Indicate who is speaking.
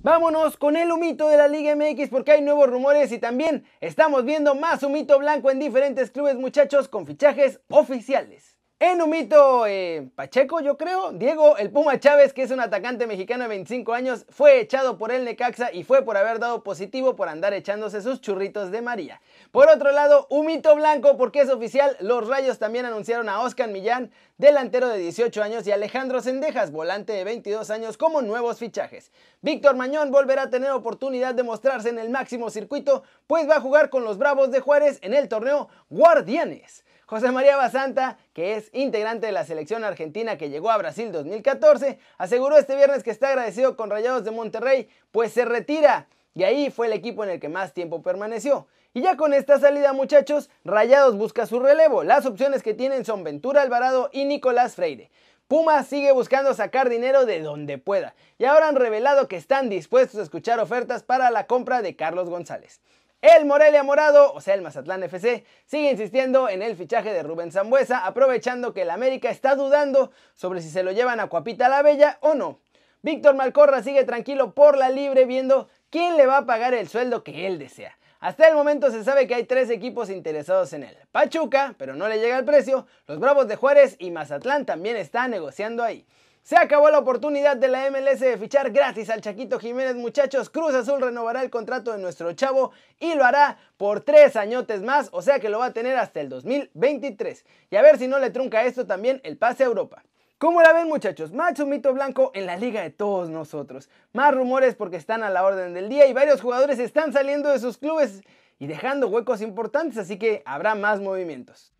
Speaker 1: Vámonos con el humito de la Liga MX porque hay nuevos rumores y también estamos viendo más humito blanco en diferentes clubes muchachos con fichajes oficiales. En Humito eh, Pacheco, yo creo, Diego El Puma Chávez, que es un atacante mexicano de 25 años, fue echado por el Necaxa y fue por haber dado positivo por andar echándose sus churritos de María. Por otro lado, Humito blanco, porque es oficial, los Rayos también anunciaron a Oscar Millán, delantero de 18 años, y Alejandro Sendejas, volante de 22 años, como nuevos fichajes. Víctor Mañón volverá a tener oportunidad de mostrarse en el máximo circuito, pues va a jugar con los Bravos de Juárez en el torneo Guardianes. José María Basanta, que es integrante de la selección argentina que llegó a Brasil 2014, aseguró este viernes que está agradecido con Rayados de Monterrey, pues se retira y ahí fue el equipo en el que más tiempo permaneció. Y ya con esta salida, muchachos, Rayados busca su relevo. Las opciones que tienen son Ventura Alvarado y Nicolás Freire. Puma sigue buscando sacar dinero de donde pueda y ahora han revelado que están dispuestos a escuchar ofertas para la compra de Carlos González. El Morelia Morado, o sea el Mazatlán FC, sigue insistiendo en el fichaje de Rubén Zambuesa, aprovechando que el América está dudando sobre si se lo llevan a Cuapita la Bella o no. Víctor Malcorra sigue tranquilo por la libre viendo quién le va a pagar el sueldo que él desea. Hasta el momento se sabe que hay tres equipos interesados en él. Pachuca, pero no le llega el precio, los Bravos de Juárez y Mazatlán también están negociando ahí. Se acabó la oportunidad de la MLS de fichar gracias al Chaquito Jiménez, muchachos. Cruz Azul renovará el contrato de nuestro chavo y lo hará por tres añotes más, o sea que lo va a tener hasta el 2023. Y a ver si no le trunca esto también el pase a Europa. ¿Cómo la ven muchachos? Más mito blanco en la liga de todos nosotros. Más rumores porque están a la orden del día y varios jugadores están saliendo de sus clubes y dejando huecos importantes, así que habrá más movimientos.